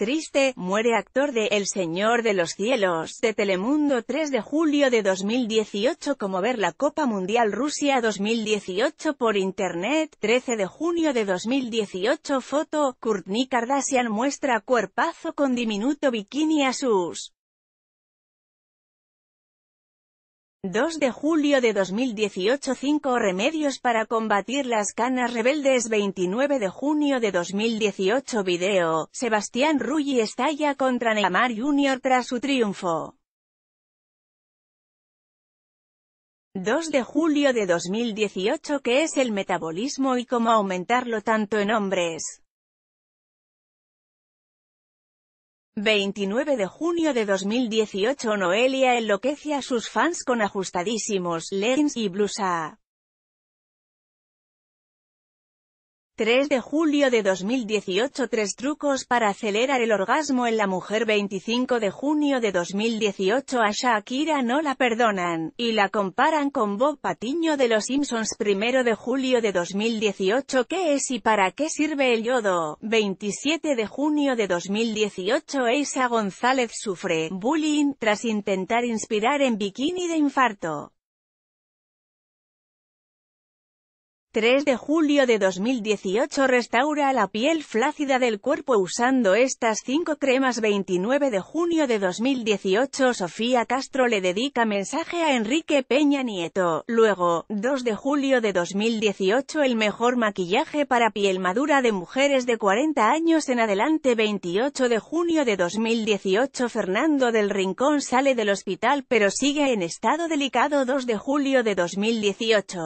Triste, muere actor de El Señor de los Cielos, de Telemundo 3 de julio de 2018 como ver la Copa Mundial Rusia 2018 por Internet, 13 de junio de 2018 Foto, Kourtney Kardashian muestra cuerpazo con diminuto bikini a sus 2 de julio de 2018 5 Remedios para combatir las canas rebeldes 29 de junio de 2018 Video, Sebastián Rulli estalla contra Neymar Jr. tras su triunfo. 2 de julio de 2018 ¿Qué es el metabolismo y cómo aumentarlo tanto en hombres? 29 de junio de 2018 Noelia enloquece a sus fans con ajustadísimos leggings y blusa 3 de julio de 2018 Tres trucos para acelerar el orgasmo en la mujer 25 de junio de 2018 A Shakira no la perdonan, y la comparan con Bob Patiño de Los Simpsons 1 de julio de 2018 ¿Qué es y para qué sirve el yodo? 27 de junio de 2018 Eisa González sufre bullying, tras intentar inspirar en bikini de infarto. 3 de julio de 2018 Restaura la piel flácida del cuerpo usando estas 5 cremas 29 de junio de 2018 Sofía Castro le dedica mensaje a Enrique Peña Nieto. Luego, 2 de julio de 2018 El mejor maquillaje para piel madura de mujeres de 40 años en adelante 28 de junio de 2018 Fernando del Rincón sale del hospital pero sigue en estado delicado 2 de julio de 2018